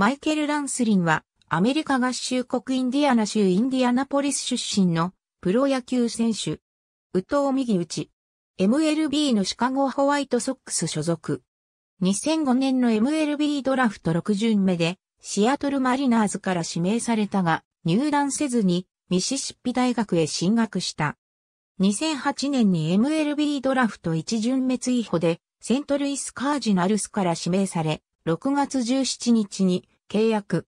マイケル・ランスリンは、アメリカ合衆国インディアナ州インディアナポリス出身のプロ野球選手。宇藤右打ち。MLB のシカゴホワイトソックス所属。2005年の MLB ドラフト6巡目で、シアトルマリナーズから指名されたが、入団せずに、ミシシッピ大学へ進学した。2008年に MLB ドラフト1巡目追捕で、セントルイスカージナルスから指名され、6月17日に契約。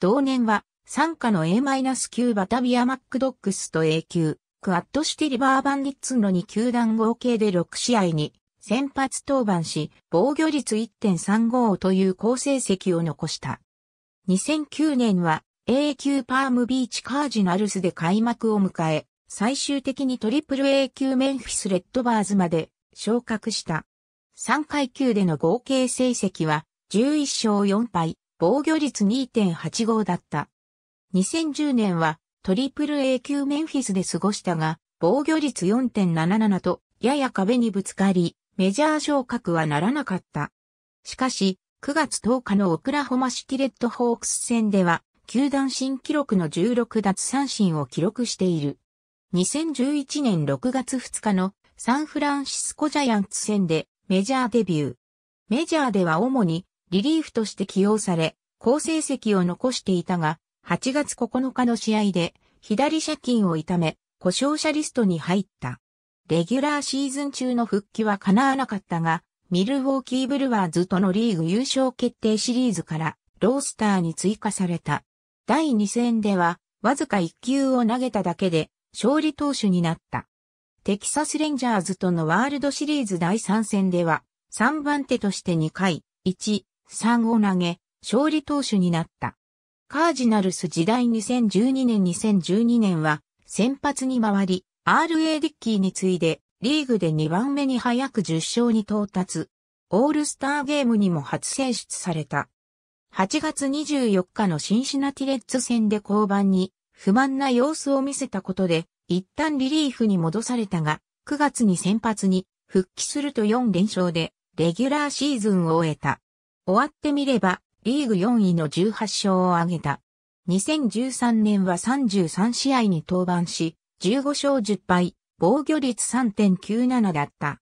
同年は、参加の A-9 バタビアマックドックスと A 級、クアッドシティリバーバンディッツの2球団合計で6試合に先発登板し、防御率1.35という好成績を残した。2009年は A 級パームビーチカージナルスで開幕を迎え、最終的にトリプル A 級メンフィスレッドバーズまで昇格した。3階級での合計成績は11勝4敗、防御率2.85だった。2010年はトリプル A 級メンフィスで過ごしたが、防御率4.77とやや壁にぶつかり、メジャー昇格はならなかった。しかし、9月10日のオクラホマシティレッドホークス戦では、球団新記録の16奪三振を記録している。2011年6月2日のサンフランシスコジャイアンツ戦でメジャーデビュー。メジャーでは主にリリーフとして起用され、好成績を残していたが、8月9日の試合で、左借金を痛め、故障者リストに入った。レギュラーシーズン中の復帰は叶わなかったが、ミルウォーキーブルワーズとのリーグ優勝決定シリーズから、ロースターに追加された。第2戦では、わずか1球を投げただけで、勝利投手になった。テキサスレンジャーズとのワールドシリーズ第3戦では、3番手として2回、1、3を投げ、勝利投手になった。カージナルス時代2012年2012年は先発に回り、RA ディッキーに次いでリーグで2番目に早く10勝に到達。オールスターゲームにも初選出された。8月24日のシンシナティレッツ戦で降板に不満な様子を見せたことで一旦リリーフに戻されたが9月に先発に復帰すると4連勝でレギュラーシーズンを終えた。終わってみれば、リーグ4位の18勝を挙げた。2013年は33試合に登板し、15勝10敗、防御率3.97だった。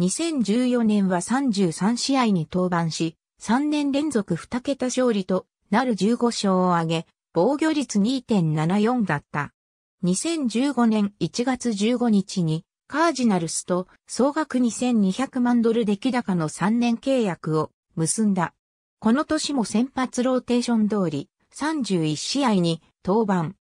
2014年は33試合に登板し、3年連続2桁勝利となる15勝を挙げ、防御率2.74だった。2015年1月15日に、カージナルスと総額2200万ドル出来高の3年契約を結んだ。この年も先発ローテーション通り、31試合に登板。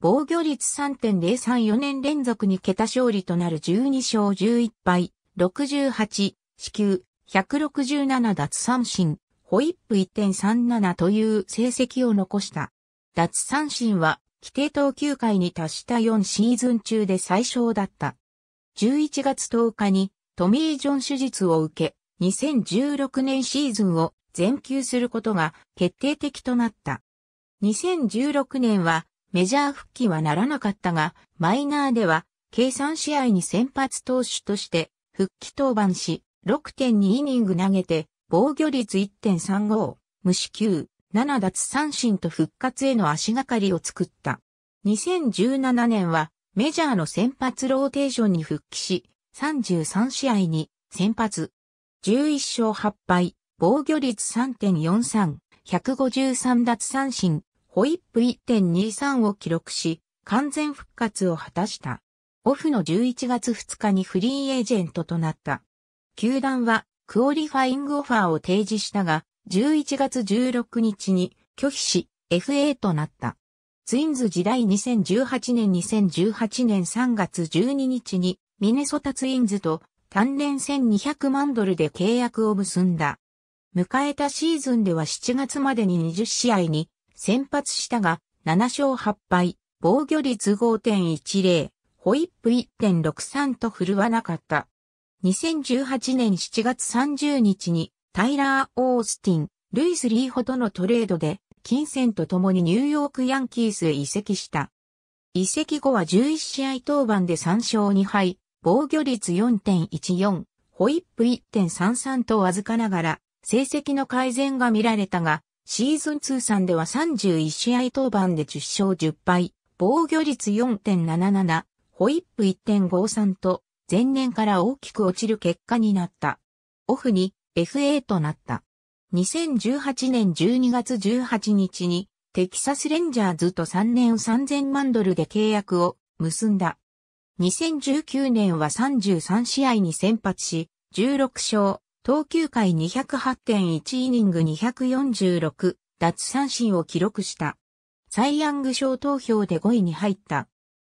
防御率3.034年連続に桁勝利となる12勝11敗、68、死球、167奪三振、ホイップ1.37という成績を残した。奪三振は、規定投球回に達した4シーズン中で最小だった。11月10日にトミー・ジョン手術を受け、2016年シーズンを全休することが決定的となった。2016年はメジャー復帰はならなかったが、マイナーでは計3試合に先発投手として復帰登板し、6.2イニング投げて防御率1.35、無四球、7奪三振と復活への足がかりを作った。2017年はメジャーの先発ローテーションに復帰し、33試合に先発、11勝8敗、防御率3.43、153奪三振、ホイップ1.23を記録し、完全復活を果たした。オフの11月2日にフリーエージェントとなった。球団はクオリファイングオファーを提示したが、11月16日に拒否し FA となった。ツインズ時代2018年2018年3月12日にミネソタツインズと単年1200万ドルで契約を結んだ。迎えたシーズンでは7月までに20試合に先発したが、7勝8敗、防御率5.10、ホイップ1.63と振るわなかった。2018年7月30日にタイラー・オースティン、ルイス・リーほどのトレードで、金銭と共にニューヨークヤンキースへ移籍した。移籍後は11試合登板で3勝2敗、防御率4.14、ホイップ1.33とわずかながら、成績の改善が見られたが、シーズン通算では31試合登板で10勝10敗、防御率4.77、ホイップ1.53と、前年から大きく落ちる結果になった。オフに FA となった。2018年12月18日に、テキサスレンジャーズと3年3000万ドルで契約を結んだ。2019年は33試合に先発し、16勝、投球回208.1イニング246、奪三振を記録した。サイ・ヤング賞投票で5位に入った。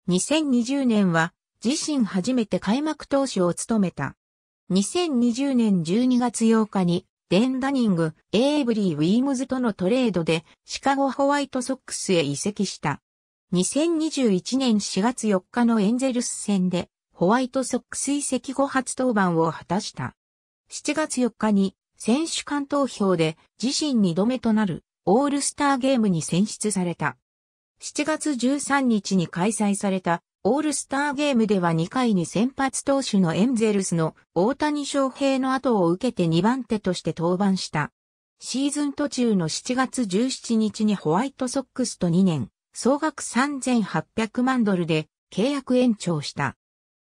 2020年は自身初めて開幕投手を務めた。2020年12月8日にデンダニング、エイブリー・ウィームズとのトレードでシカゴホワイトソックスへ移籍した。2021年4月4日のエンゼルス戦でホワイトソックス移籍後初登板を果たした。7月4日に選手間投票で自身2度目となるオールスターゲームに選出された。7月13日に開催されたオールスターゲームでは2回に先発投手のエンゼルスの大谷翔平の後を受けて2番手として登板した。シーズン途中の7月17日にホワイトソックスと2年総額3800万ドルで契約延長した。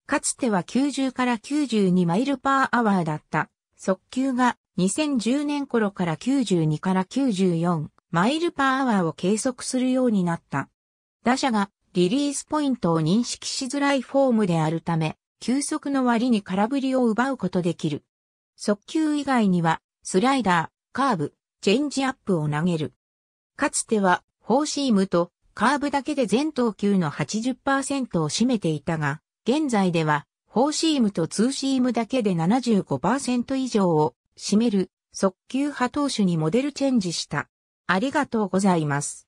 かつては90から92マイルパーアワーだった速球が2010年頃から92から94マイルパーアワーを計測するようになった。打者がリリースポイントを認識しづらいフォームであるため、球速の割に空振りを奪うことできる。速球以外には、スライダー、カーブ、チェンジアップを投げる。かつては、フォーシームとカーブだけで全投球の80%を占めていたが、現在では、フォーシームとツーシームだけで75%以上を占める速球派投手にモデルチェンジした。ありがとうございます。